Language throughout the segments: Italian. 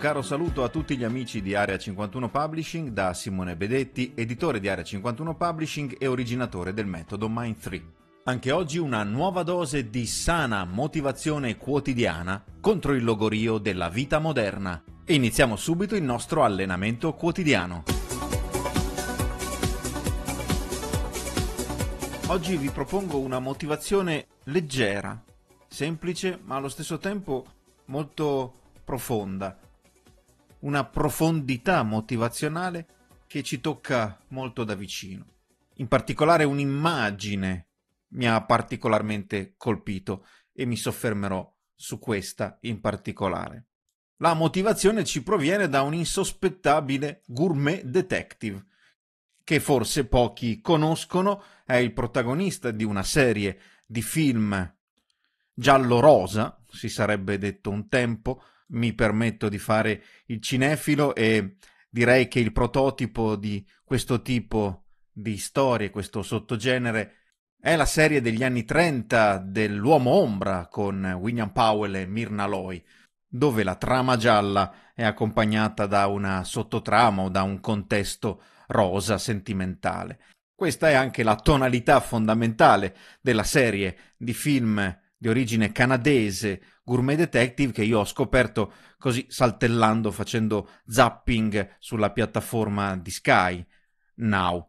caro saluto a tutti gli amici di Area 51 Publishing da Simone Bedetti, editore di Area 51 Publishing e originatore del metodo Mind 3. Anche oggi una nuova dose di sana motivazione quotidiana contro il logorio della vita moderna. iniziamo subito il nostro allenamento quotidiano. Oggi vi propongo una motivazione leggera, semplice ma allo stesso tempo molto profonda una profondità motivazionale che ci tocca molto da vicino. In particolare un'immagine mi ha particolarmente colpito e mi soffermerò su questa in particolare. La motivazione ci proviene da un insospettabile gourmet detective, che forse pochi conoscono, è il protagonista di una serie di film giallo-rosa, si sarebbe detto un tempo, mi permetto di fare il cinefilo e direi che il prototipo di questo tipo di storie, questo sottogenere, è la serie degli anni 30 dell'Uomo Ombra con William Powell e Mirna Loy, dove la trama gialla è accompagnata da una sottotrama o da un contesto rosa sentimentale. Questa è anche la tonalità fondamentale della serie di film di origine canadese Gourmet Detective che io ho scoperto così saltellando, facendo zapping sulla piattaforma di Sky Now.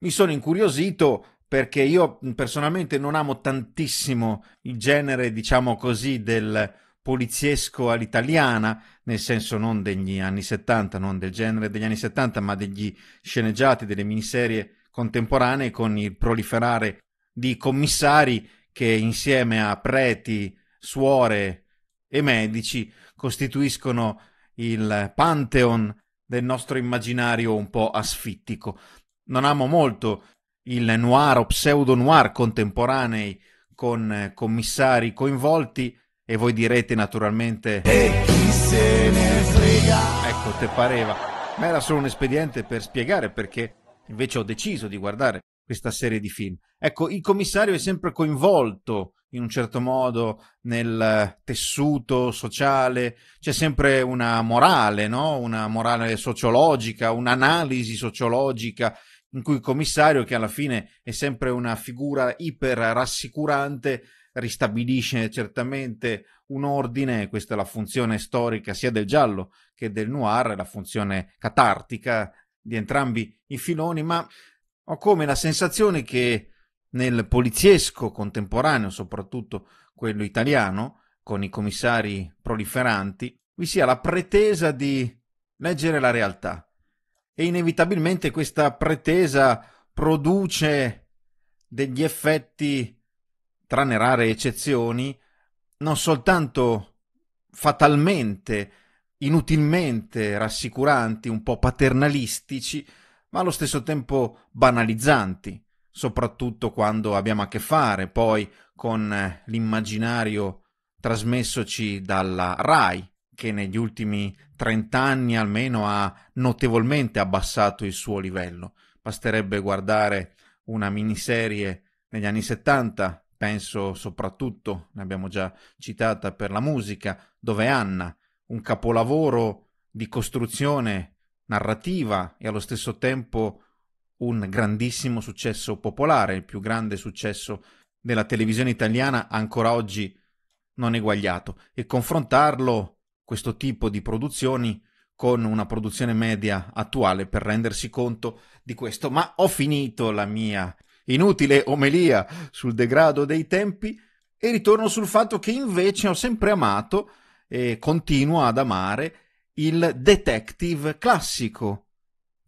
Mi sono incuriosito perché io personalmente non amo tantissimo il genere, diciamo così, del poliziesco all'italiana, nel senso non degli anni 70, non del genere degli anni 70, ma degli sceneggiati, delle miniserie contemporanee con il proliferare di commissari che insieme a preti, suore, e medici costituiscono il pantheon del nostro immaginario un po' asfittico. Non amo molto il noir o pseudo-noir contemporanei con eh, commissari coinvolti e voi direte naturalmente E chi se ne frega? Ecco, te pareva. Ma era solo un espediente per spiegare perché invece ho deciso di guardare questa serie di film. Ecco, il commissario è sempre coinvolto in un certo modo nel tessuto sociale, c'è sempre una morale, no? una morale sociologica, un'analisi sociologica in cui il commissario, che alla fine è sempre una figura iper rassicurante, ristabilisce certamente un ordine, questa è la funzione storica sia del giallo che del noir, la funzione catartica di entrambi i filoni, ma ho come la sensazione che nel poliziesco contemporaneo, soprattutto quello italiano, con i commissari proliferanti, vi sia la pretesa di leggere la realtà. E inevitabilmente questa pretesa produce degli effetti, tranne rare eccezioni, non soltanto fatalmente, inutilmente rassicuranti, un po' paternalistici, ma allo stesso tempo banalizzanti soprattutto quando abbiamo a che fare poi con eh, l'immaginario trasmessoci dalla RAI, che negli ultimi 30 anni almeno ha notevolmente abbassato il suo livello. Basterebbe guardare una miniserie negli anni 70, penso soprattutto, ne abbiamo già citata per la musica, dove Anna, un capolavoro di costruzione narrativa e allo stesso tempo un grandissimo successo popolare, il più grande successo della televisione italiana ancora oggi non eguagliato, e confrontarlo, questo tipo di produzioni, con una produzione media attuale per rendersi conto di questo. Ma ho finito la mia inutile omelia sul degrado dei tempi e ritorno sul fatto che invece ho sempre amato e continuo ad amare il detective classico,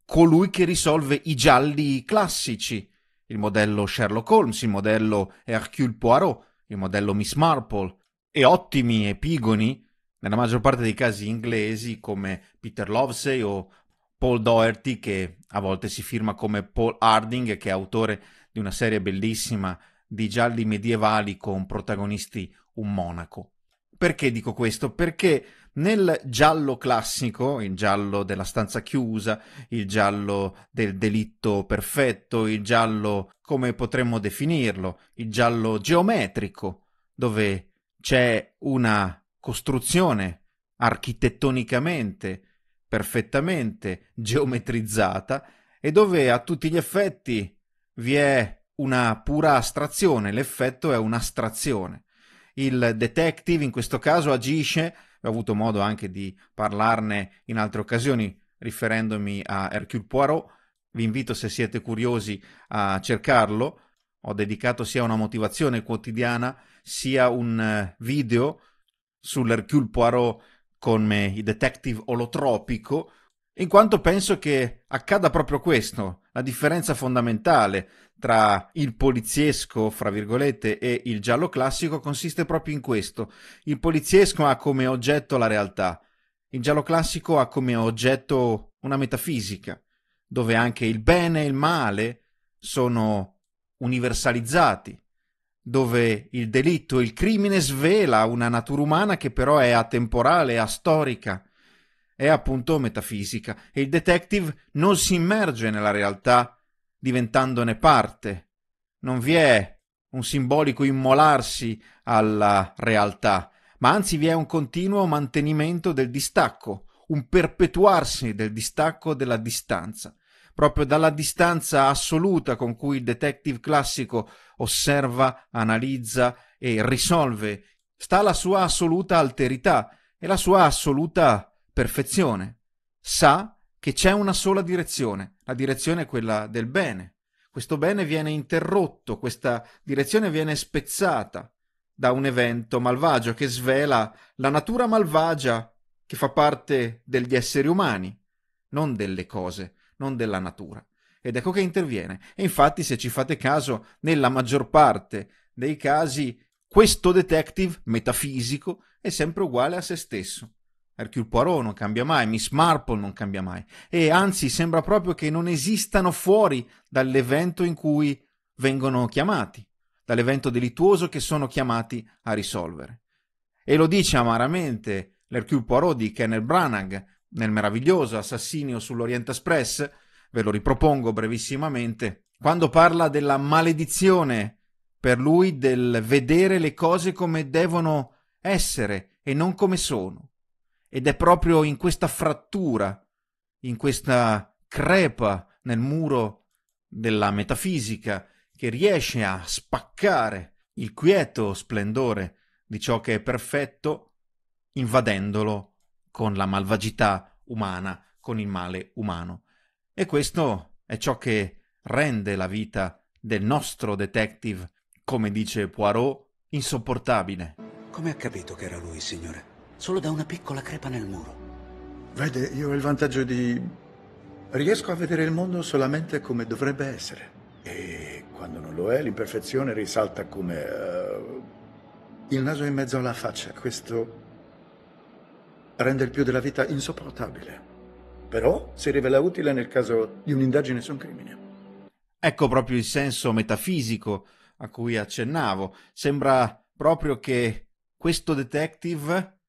colui che risolve i gialli classici, il modello Sherlock Holmes, il modello Hercule Poirot, il modello Miss Marple e ottimi epigoni nella maggior parte dei casi inglesi come Peter Lovesey o Paul Doherty che a volte si firma come Paul Harding che è autore di una serie bellissima di gialli medievali con protagonisti un monaco. Perché dico questo? Perché nel giallo classico, il giallo della stanza chiusa, il giallo del delitto perfetto, il giallo come potremmo definirlo, il giallo geometrico, dove c'è una costruzione architettonicamente perfettamente geometrizzata e dove a tutti gli effetti vi è una pura astrazione, l'effetto è un'astrazione. Il detective in questo caso agisce ho avuto modo anche di parlarne in altre occasioni, riferendomi a Hercule Poirot. Vi invito, se siete curiosi, a cercarlo. Ho dedicato sia una motivazione quotidiana, sia un eh, video sull'Hercule Poirot come i detective olotropico, in quanto penso che accada proprio questo, la differenza fondamentale tra il poliziesco, fra virgolette, e il giallo classico consiste proprio in questo. Il poliziesco ha come oggetto la realtà, il giallo classico ha come oggetto una metafisica, dove anche il bene e il male sono universalizzati, dove il delitto il crimine svela una natura umana che però è atemporale, astorica, è appunto metafisica, e il detective non si immerge nella realtà diventandone parte. Non vi è un simbolico immolarsi alla realtà, ma anzi vi è un continuo mantenimento del distacco, un perpetuarsi del distacco della distanza. Proprio dalla distanza assoluta con cui il detective classico osserva, analizza e risolve sta la sua assoluta alterità e la sua assoluta perfezione. Sa che c'è una sola direzione, la direzione è quella del bene. Questo bene viene interrotto, questa direzione viene spezzata da un evento malvagio che svela la natura malvagia che fa parte degli esseri umani, non delle cose, non della natura. Ed ecco che interviene. E infatti, se ci fate caso, nella maggior parte dei casi, questo detective metafisico è sempre uguale a se stesso. Hercule Poirot non cambia mai, Miss Marple non cambia mai. E anzi, sembra proprio che non esistano fuori dall'evento in cui vengono chiamati, dall'evento delittuoso che sono chiamati a risolvere. E lo dice amaramente l'Hercule Poirot di Kenneth Branagh nel meraviglioso Assassinio sull'Orient Express, ve lo ripropongo brevissimamente, quando parla della maledizione per lui del vedere le cose come devono essere e non come sono ed è proprio in questa frattura, in questa crepa nel muro della metafisica che riesce a spaccare il quieto splendore di ciò che è perfetto, invadendolo con la malvagità umana, con il male umano. E questo è ciò che rende la vita del nostro detective, come dice Poirot, insopportabile. Come ha capito che era lui, signore? solo da una piccola crepa nel muro. Vede, io ho il vantaggio di... riesco a vedere il mondo solamente come dovrebbe essere. E quando non lo è, l'imperfezione risalta come... Uh, il naso in mezzo alla faccia. Questo rende il più della vita insopportabile. Però si rivela utile nel caso di un'indagine su un crimine. Ecco proprio il senso metafisico a cui accennavo. Sembra proprio che questo detective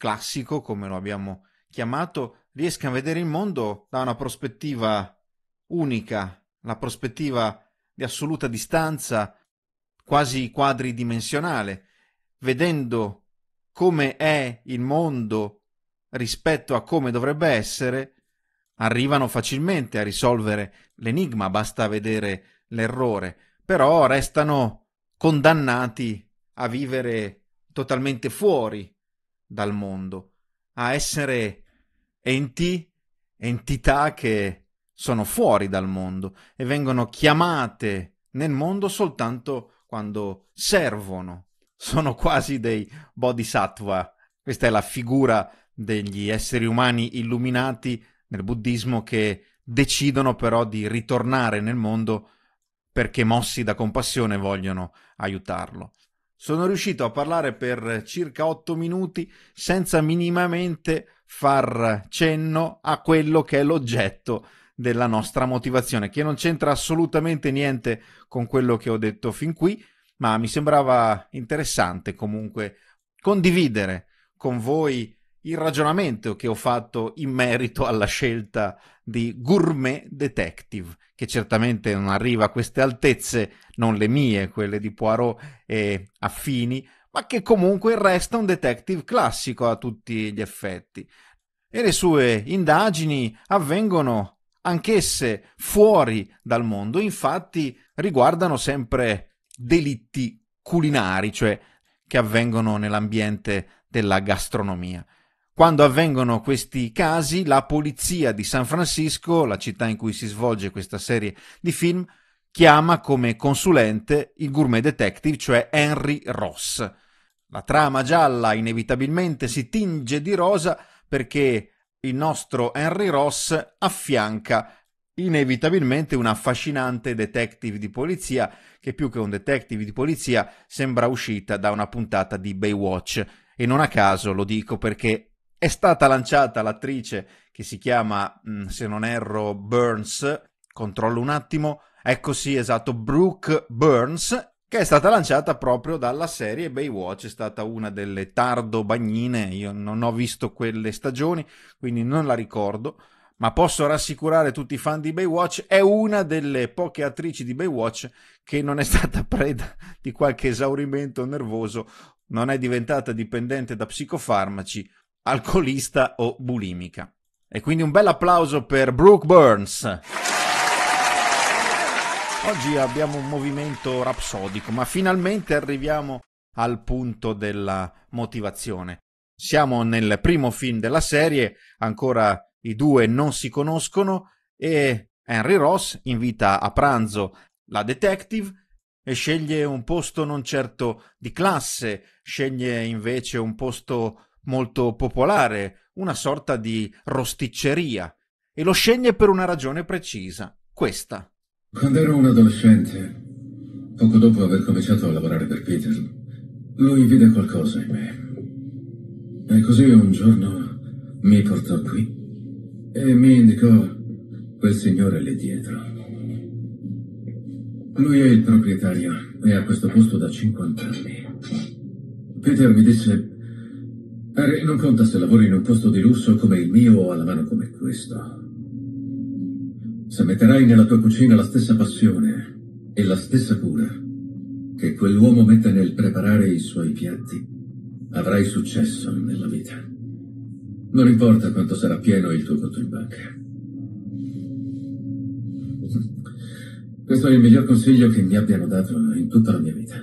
classico, come lo abbiamo chiamato, riesca a vedere il mondo da una prospettiva unica, la prospettiva di assoluta distanza, quasi quadridimensionale, vedendo come è il mondo rispetto a come dovrebbe essere, arrivano facilmente a risolvere l'enigma, basta vedere l'errore, però restano condannati a vivere totalmente fuori dal mondo, a essere enti, entità che sono fuori dal mondo e vengono chiamate nel mondo soltanto quando servono. Sono quasi dei bodhisattva. Questa è la figura degli esseri umani illuminati nel buddismo che decidono però di ritornare nel mondo perché mossi da compassione vogliono aiutarlo sono riuscito a parlare per circa otto minuti senza minimamente far cenno a quello che è l'oggetto della nostra motivazione, che non c'entra assolutamente niente con quello che ho detto fin qui, ma mi sembrava interessante comunque condividere con voi il ragionamento che ho fatto in merito alla scelta di Gourmet Detective, che certamente non arriva a queste altezze, non le mie, quelle di Poirot e affini, ma che comunque resta un detective classico a tutti gli effetti. E le sue indagini avvengono anch'esse fuori dal mondo, infatti riguardano sempre delitti culinari, cioè che avvengono nell'ambiente della gastronomia. Quando avvengono questi casi, la polizia di San Francisco, la città in cui si svolge questa serie di film, chiama come consulente il gourmet detective, cioè Henry Ross. La trama gialla inevitabilmente si tinge di rosa perché il nostro Henry Ross affianca inevitabilmente un affascinante detective di polizia che più che un detective di polizia sembra uscita da una puntata di Baywatch e non a caso lo dico perché è stata lanciata l'attrice che si chiama, mm, se non erro, Burns, controllo un attimo, ecco sì, esatto, Brooke Burns, che è stata lanciata proprio dalla serie Baywatch, è stata una delle tardo bagnine, io non ho visto quelle stagioni, quindi non la ricordo, ma posso rassicurare tutti i fan di Baywatch, è una delle poche attrici di Baywatch che non è stata preda di qualche esaurimento nervoso, non è diventata dipendente da psicofarmaci alcolista o bulimica. E quindi un bel applauso per Brooke Burns. Oggi abbiamo un movimento rapsodico, ma finalmente arriviamo al punto della motivazione. Siamo nel primo film della serie, ancora i due non si conoscono e Henry Ross invita a pranzo la detective e sceglie un posto non certo di classe, sceglie invece un posto molto popolare, una sorta di rosticceria, e lo sceglie per una ragione precisa, questa. Quando ero un adolescente, poco dopo aver cominciato a lavorare per Peter, lui vide qualcosa in me. E così un giorno mi portò qui e mi indicò quel signore lì dietro. Lui è il proprietario e a questo posto da 50 anni. Peter mi disse Harry, non conta se lavori in un posto di lusso come il mio o alla mano come questo. Se metterai nella tua cucina la stessa passione e la stessa cura che quell'uomo mette nel preparare i suoi piatti, avrai successo nella vita. Non importa quanto sarà pieno il tuo conto in banca. Questo è il miglior consiglio che mi abbiano dato in tutta la mia vita.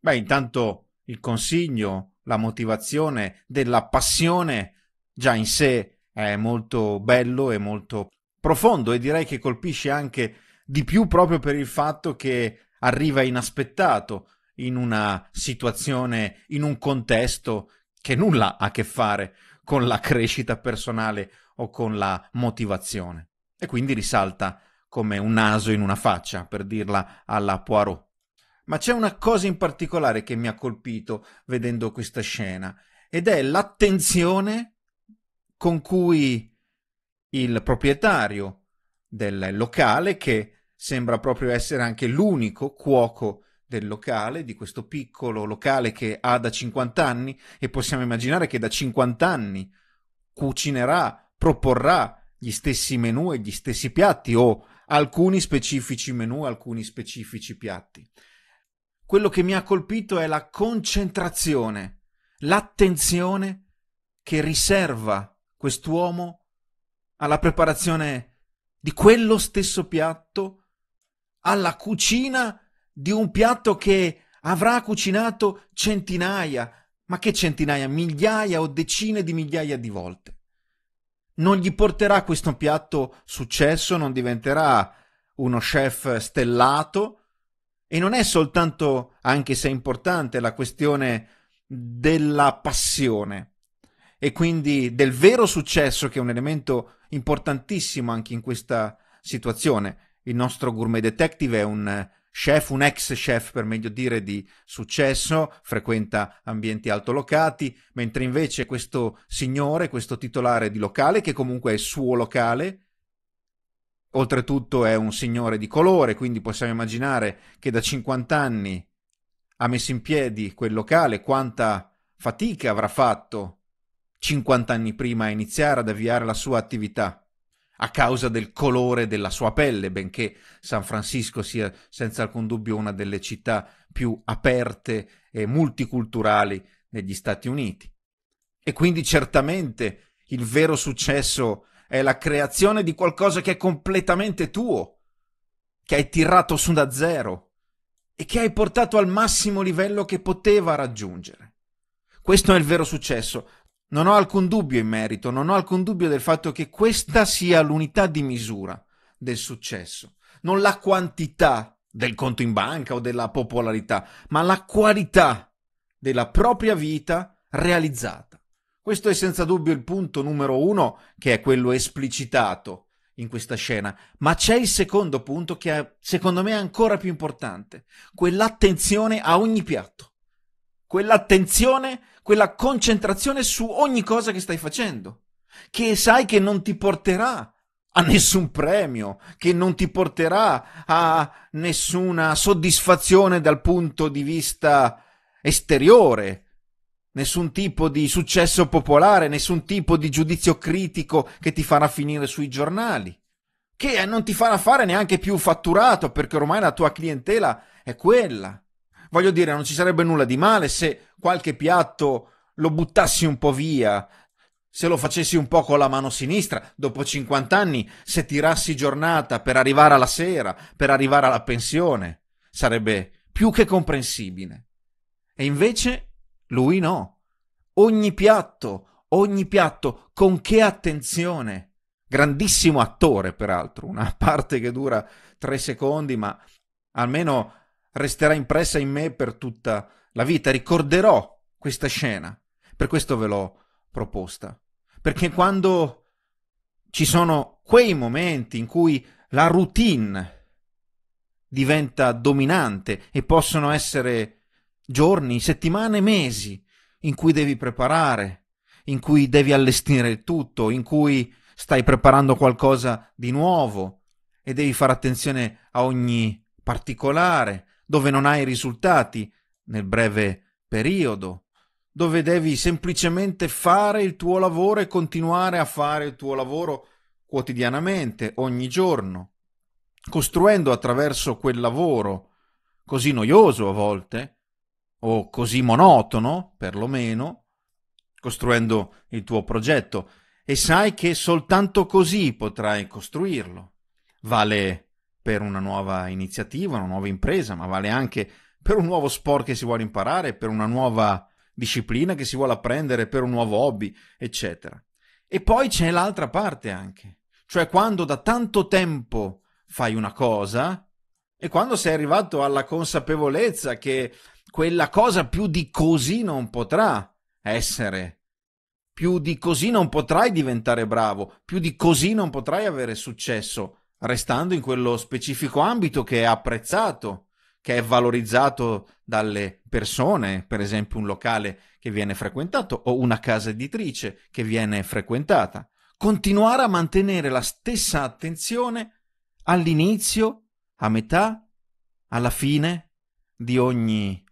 Beh, intanto il consiglio la motivazione della passione già in sé è molto bello e molto profondo e direi che colpisce anche di più proprio per il fatto che arriva inaspettato in una situazione, in un contesto che nulla ha a che fare con la crescita personale o con la motivazione e quindi risalta come un naso in una faccia, per dirla alla Poirot. Ma c'è una cosa in particolare che mi ha colpito vedendo questa scena ed è l'attenzione con cui il proprietario del locale, che sembra proprio essere anche l'unico cuoco del locale, di questo piccolo locale che ha da 50 anni e possiamo immaginare che da 50 anni cucinerà, proporrà gli stessi menù e gli stessi piatti o alcuni specifici menù, alcuni specifici piatti quello che mi ha colpito è la concentrazione, l'attenzione che riserva quest'uomo alla preparazione di quello stesso piatto, alla cucina di un piatto che avrà cucinato centinaia, ma che centinaia, migliaia o decine di migliaia di volte. Non gli porterà questo piatto successo, non diventerà uno chef stellato, e non è soltanto, anche se è importante, la questione della passione e quindi del vero successo che è un elemento importantissimo anche in questa situazione. Il nostro gourmet detective è un chef, un ex chef per meglio dire di successo, frequenta ambienti altolocati, mentre invece questo signore, questo titolare di locale, che comunque è il suo locale, Oltretutto è un signore di colore, quindi possiamo immaginare che da 50 anni ha messo in piedi quel locale, quanta fatica avrà fatto 50 anni prima a iniziare ad avviare la sua attività a causa del colore della sua pelle, benché San Francisco sia senza alcun dubbio una delle città più aperte e multiculturali negli Stati Uniti. E quindi certamente il vero successo è la creazione di qualcosa che è completamente tuo, che hai tirato su da zero e che hai portato al massimo livello che poteva raggiungere. Questo è il vero successo. Non ho alcun dubbio in merito, non ho alcun dubbio del fatto che questa sia l'unità di misura del successo, non la quantità del conto in banca o della popolarità, ma la qualità della propria vita realizzata. Questo è senza dubbio il punto numero uno, che è quello esplicitato in questa scena, ma c'è il secondo punto che è, secondo me è ancora più importante, quell'attenzione a ogni piatto, quell'attenzione, quella concentrazione su ogni cosa che stai facendo, che sai che non ti porterà a nessun premio, che non ti porterà a nessuna soddisfazione dal punto di vista esteriore, nessun tipo di successo popolare, nessun tipo di giudizio critico che ti farà finire sui giornali, che eh, non ti farà fare neanche più fatturato perché ormai la tua clientela è quella. Voglio dire, non ci sarebbe nulla di male se qualche piatto lo buttassi un po' via, se lo facessi un po' con la mano sinistra, dopo 50 anni, se tirassi giornata per arrivare alla sera, per arrivare alla pensione, sarebbe più che comprensibile. E invece lui no. Ogni piatto, ogni piatto, con che attenzione. Grandissimo attore, peraltro, una parte che dura tre secondi, ma almeno resterà impressa in me per tutta la vita. Ricorderò questa scena. Per questo ve l'ho proposta. Perché quando ci sono quei momenti in cui la routine diventa dominante e possono essere giorni, settimane, mesi in cui devi preparare, in cui devi allestire il tutto, in cui stai preparando qualcosa di nuovo e devi fare attenzione a ogni particolare, dove non hai risultati nel breve periodo, dove devi semplicemente fare il tuo lavoro e continuare a fare il tuo lavoro quotidianamente, ogni giorno, costruendo attraverso quel lavoro, così noioso a volte, o così monotono, perlomeno, costruendo il tuo progetto e sai che soltanto così potrai costruirlo. Vale per una nuova iniziativa, una nuova impresa, ma vale anche per un nuovo sport che si vuole imparare, per una nuova disciplina che si vuole apprendere, per un nuovo hobby, eccetera. E poi c'è l'altra parte anche, cioè quando da tanto tempo fai una cosa e quando sei arrivato alla consapevolezza che quella cosa più di così non potrà essere. Più di così non potrai diventare bravo, più di così non potrai avere successo, restando in quello specifico ambito che è apprezzato, che è valorizzato dalle persone, per esempio un locale che viene frequentato o una casa editrice che viene frequentata. Continuare a mantenere la stessa attenzione all'inizio, a metà, alla fine di ogni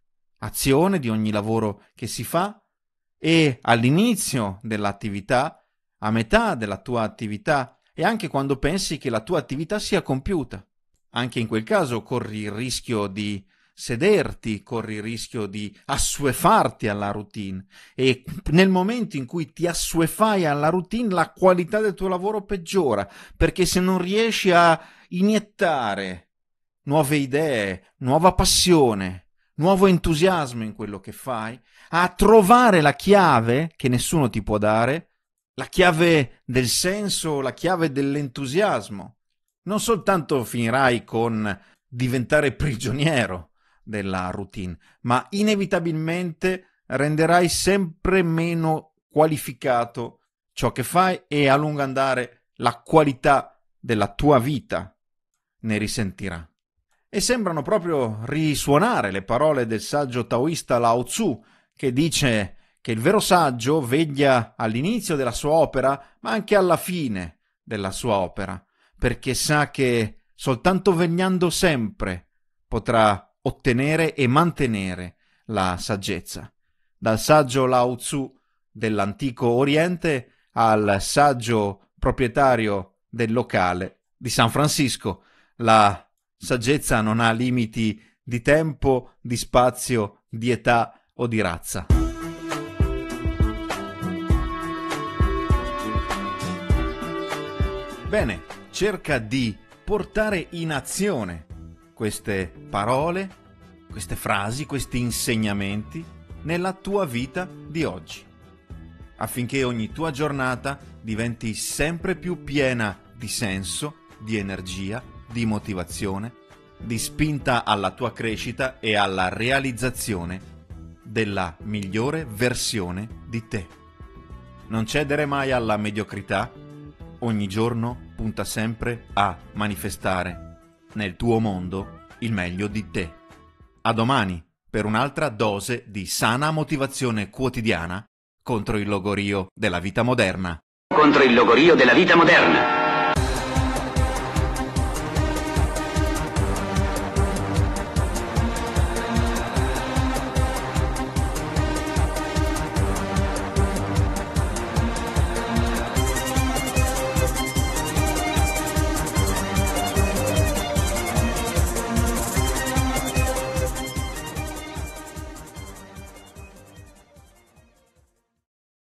azione, di ogni lavoro che si fa e all'inizio dell'attività, a metà della tua attività e anche quando pensi che la tua attività sia compiuta. Anche in quel caso corri il rischio di sederti, corri il rischio di assuefarti alla routine e nel momento in cui ti assuefai alla routine la qualità del tuo lavoro peggiora perché se non riesci a iniettare nuove idee, nuova passione, nuovo entusiasmo in quello che fai, a trovare la chiave che nessuno ti può dare, la chiave del senso, la chiave dell'entusiasmo. Non soltanto finirai con diventare prigioniero della routine, ma inevitabilmente renderai sempre meno qualificato ciò che fai e a lungo andare la qualità della tua vita ne risentirà e sembrano proprio risuonare le parole del saggio taoista Lao Tzu, che dice che il vero saggio veglia all'inizio della sua opera, ma anche alla fine della sua opera, perché sa che soltanto vegliando sempre potrà ottenere e mantenere la saggezza. Dal saggio Lao Tzu dell'antico Oriente al saggio proprietario del locale di San Francisco, la saggezza non ha limiti di tempo, di spazio, di età o di razza. Bene, cerca di portare in azione queste parole, queste frasi, questi insegnamenti nella tua vita di oggi, affinché ogni tua giornata diventi sempre più piena di senso, di energia di motivazione, di spinta alla tua crescita e alla realizzazione della migliore versione di te. Non cedere mai alla mediocrità, ogni giorno punta sempre a manifestare nel tuo mondo il meglio di te. A domani per un'altra dose di sana motivazione quotidiana contro il logorio della vita moderna. Contro il logorio della vita moderna.